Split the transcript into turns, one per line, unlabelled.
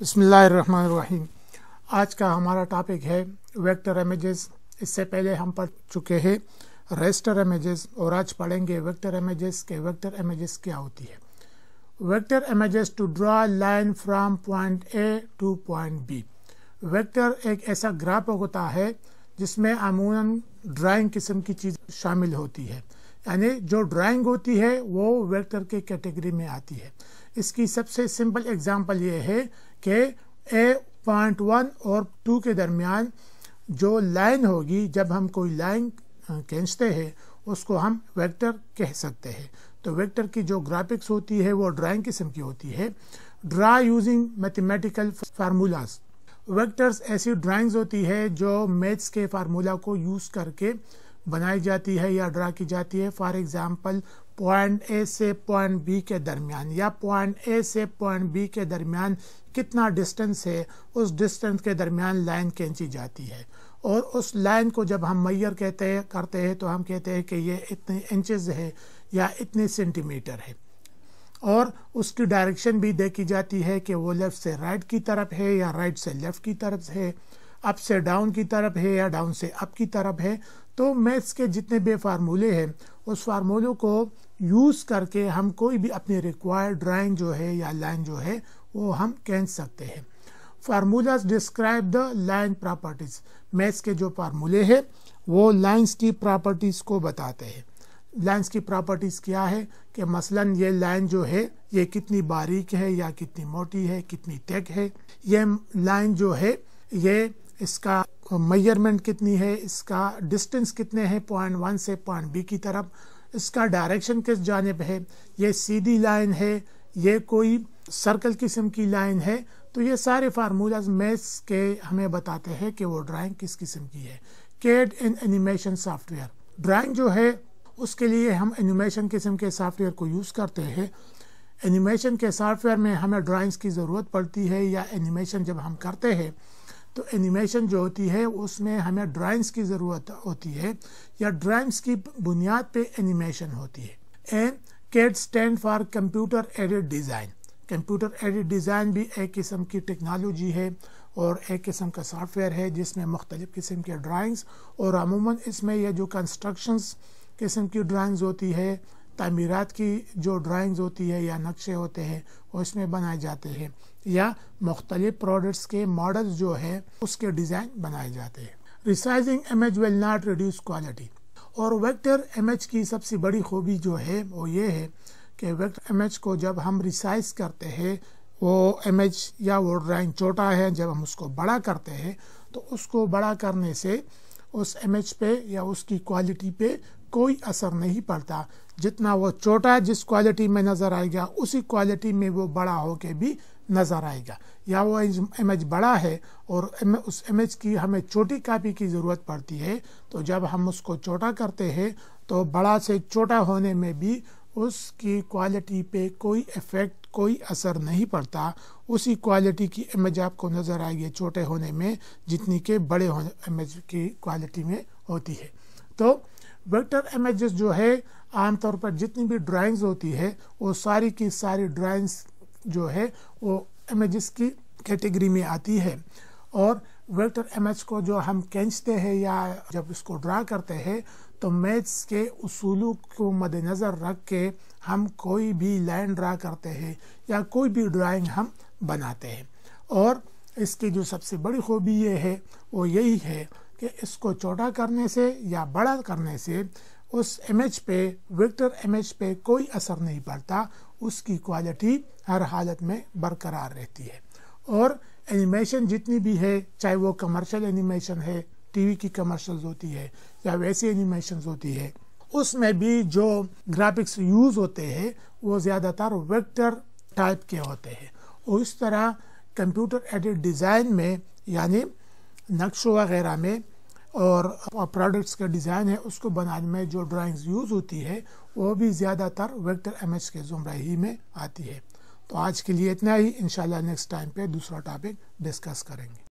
बसमीम आज का हमारा टॉपिक है वेक्टर इमेजेस इससे पहले हम पढ़ चुके हैं रेस्टर इमेजेस और आज पढ़ेंगे वेक्टर इमेजेस के वेक्टर इमेजेस क्या होती है vector images to draw line from point A to point B vector एक ऐसा ग्राफ होता है जिसमें अमूमन ड्राइंग किस्म की चीज़ शामिल होती है यानी जो ड्राइंग होती है वो वेक्टर के कैटेगरी में आती है इसकी सबसे सिंपल एग्जांपल ये है कि ए पॉइंट वन और टू के दरमियान जो लाइन होगी जब हम कोई लाइन खींचते हैं उसको हम वेक्टर कह सकते हैं तो वेक्टर की जो ग्राफिक्स होती है वो ड्राइंग किस्म की होती है draw using mathematical formulas vectors ऐसी ड्राइंग्स होती है जो मैथ्स के फार्मूला को यूज़ करके बनाई जाती है या ड्रा की जाती है फॉर एग्ज़ाम्पल पॉइंट ए से पॉइंट बी के दरमियान या पॉइंट ए से पॉइंट बी के दरमियान कितना डिस्टेंस है उस डिस्टेंस के दरमियान लाइन खींची जाती है और उस लाइन को जब हम मैयर कहते हैं करते हैं तो हम कहते हैं कि ये इतने इंचज़ है या इतने सेंटीमीटर है और उसकी डायरेक्शन भी देखी जाती है कि वो लेफ़्ट से राइट की तरफ है या राइट से लेफ़्ट की तरफ है अप से डाउन की तरफ है या डाउन से अप की तरफ है तो मैथ्स के जितने भी फार्मूले हैं उस फार्मूलों को यूज़ करके हम कोई भी अपनी रिक्वायर्ड ड्राइंग जो है या लाइन जो है वो हम खींच सकते हैं formulas describe the line properties maths के जो फार्मूले हैं वो लाइन्स की प्रॉपर्टीज़ को बताते हैं लाइन्स की प्रॉपर्टीज़ क्या है कि मसलन ये लाइन जो है ये कितनी बारीक है या कितनी मोटी है कितनी टेक है ये लाइन जो है ये इसका मेजरमेंट कितनी है इसका डिस्टेंस कितने हैं पॉइंट वन से पॉइंट बी की तरफ इसका डायरेक्शन किस जानब है ये सीधी लाइन है ये कोई सर्कल किस्म की लाइन है तो ये सारे फार्मूलाज मैथ्स के हमें बताते हैं कि वो ड्राइंग किस किस्म की है CAD in animation software drawing जो है उसके लिए हम एनिमेशन किस्म के सॉफ्टवेयर को यूज़ करते हैं एनिमेशन के सॉफ्टवेयर में हमें ड्राइंग्स की ज़रूरत पड़ती है या एनिमेशन जब हम करते हैं तो एनिमेशन जो होती है उसमें हमें ड्राइंग्स की ज़रूरत होती है या ड्राइंग्स की बुनियाद पे एनिमेशन होती है and CAD stands for computer aided design computer aided design भी एक किस्म की टेक्नोलॉजी है और एक किस्म का सॉफ्टवेयर है जिसमें मुख्तलिफ़ किस्म के ड्राइंग्स और अमूमन इसमें यह जो कंस्ट्रक्शंस किस्म की ड्राइंग्स होती है तमीरत की जो ड्राइंग्स होती है या नक्शे होते हैं वो इसमें बनाए जाते हैं या मुख्तलिफ प्रोडक्ट्स के मॉडल्स जो है उसके डिज़ाइन बनाए जाते हैं resizing image will not reduce quality और वेक्टर इमेज की सबसे बड़ी खूबी जो है वो ये है कि वेक्टर इमेज को जब हम रिसाइज करते हैं वो इमेज या वो ड्राइंग छोटा है जब हम उसको बड़ा करते हैं तो उसको बड़ा करने से उस इमेज पे या उसकी क्वालिटी पे कोई असर नहीं पड़ता जितना वो छोटा जिस क्वालिटी में नज़र आएगा उसी क्वालिटी में वो बड़ा होके भी नज़र आएगा या वो इमेज बड़ा है और उस इमेज की हमें छोटी कापी की ज़रूरत पड़ती है तो जब हम उसको छोटा करते हैं तो बड़ा से छोटा होने में भी उसकी क्वालिटी पे कोई इफ़ेक्ट कोई असर नहीं पड़ता उसी क्वालिटी की इमेज आपको नज़र आएगी छोटे होने में जितनी के बड़े होने इमेज की क्वालिटी में होती है तो वेक्टर इमेजेस जो है आमतौर पर जितनी भी ड्राइंग्स होती है वो सारी की सारी ड्राइंग्स जो है वो इमेजेस की कैटेगरी में आती है और वेक्टर इमेज को जो हम खींचते हैं या जब इसको ड्रा करते हैं तो मैथ्स के उसूलों को मद्देनज़र रख के हम कोई भी लाइन ड्रा करते हैं या कोई भी ड्राइंग हम बनाते हैं और इसकी जो सबसे बड़ी खूबी ये है वो यही है कि इसको छोटा करने से या बड़ा करने से उस इमेज पे विक्टर इमेज पे कोई असर नहीं पड़ता उसकी क्वालिटी हर हालत में बरकरार रहती है और एनिमेशन जितनी भी है चाहे वो कमर्शियल एनिमेशन है टीवी की कमर्शियल होती है या वैसी एनिमेशन होती है उसमें भी जो ग्राफिक्स यूज होते हैं वो ज़्यादातर वेक्टर टाइप के होते हैं और इस तरह कंप्यूटर एडिट डिज़ाइन में यानी नक्श वगैरह में और प्रोडक्ट्स का डिज़ाइन है उसको बनाने में जो ड्राइंग्स यूज़ होती है वो भी ज़्यादातर वेक्टर एमएच के ज़ुमरा ही में आती है तो आज के लिए इतना ही इन नेक्स्ट टाइम पे दूसरा टॉपिक डिस्कस करेंगे